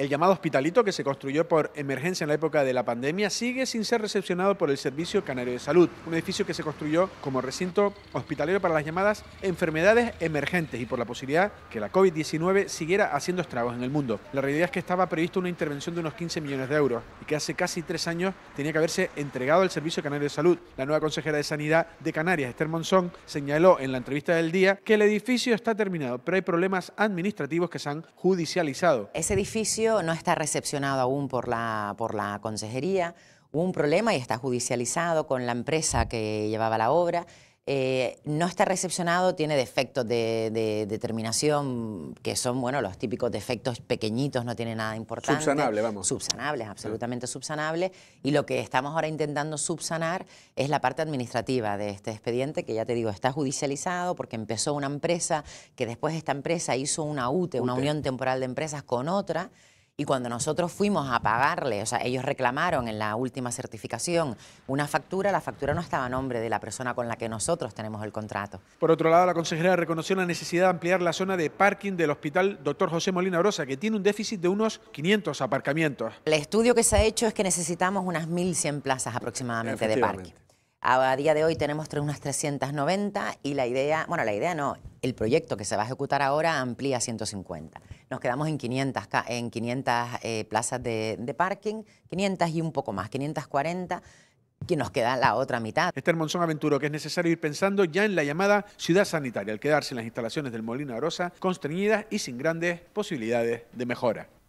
El llamado hospitalito, que se construyó por emergencia en la época de la pandemia, sigue sin ser recepcionado por el Servicio Canario de Salud, un edificio que se construyó como recinto hospitalero para las llamadas enfermedades emergentes y por la posibilidad que la COVID-19 siguiera haciendo estragos en el mundo. La realidad es que estaba previsto una intervención de unos 15 millones de euros y que hace casi tres años tenía que haberse entregado al Servicio Canario de Salud. La nueva consejera de Sanidad de Canarias, Esther Monzón, señaló en la entrevista del día que el edificio está terminado, pero hay problemas administrativos que se han judicializado. Ese edificio no está recepcionado aún por la, por la consejería, hubo un problema y está judicializado con la empresa que llevaba la obra. Eh, no está recepcionado, tiene defectos de, determinación que son, bueno, los típicos defectos pequeñitos, no tiene nada importante. Subsanable, vamos. Subsanables, absolutamente subsanable Y lo que estamos ahora intentando subsanar es la parte administrativa de este expediente, que ya te digo, está judicializado porque empezó una empresa, que después esta empresa hizo una UTE. una e. unión temporal de empresas con otra. Y cuando nosotros fuimos a pagarle, o sea, ellos reclamaron en la última certificación una factura, la factura no estaba a nombre de la persona con la que nosotros tenemos el contrato. Por otro lado, la consejera reconoció la necesidad de ampliar la zona de parking del hospital Dr. José Molina Rosa, que tiene un déficit de unos 500 aparcamientos. El estudio que se ha hecho es que necesitamos unas 1.100 plazas aproximadamente de parking. A día de hoy tenemos unas 390 y la idea, bueno, la idea no, el proyecto que se va a ejecutar ahora amplía 150. Nos quedamos en 500, en 500 eh, plazas de, parking, 500 y un poco más, 540 que nos queda la otra mitad. Esther Monzón aventuro que es necesario ir pensando ya en la llamada ciudad sanitaria, al quedarse en las instalaciones del Molino Arosa constreñidas y sin grandes posibilidades de mejora.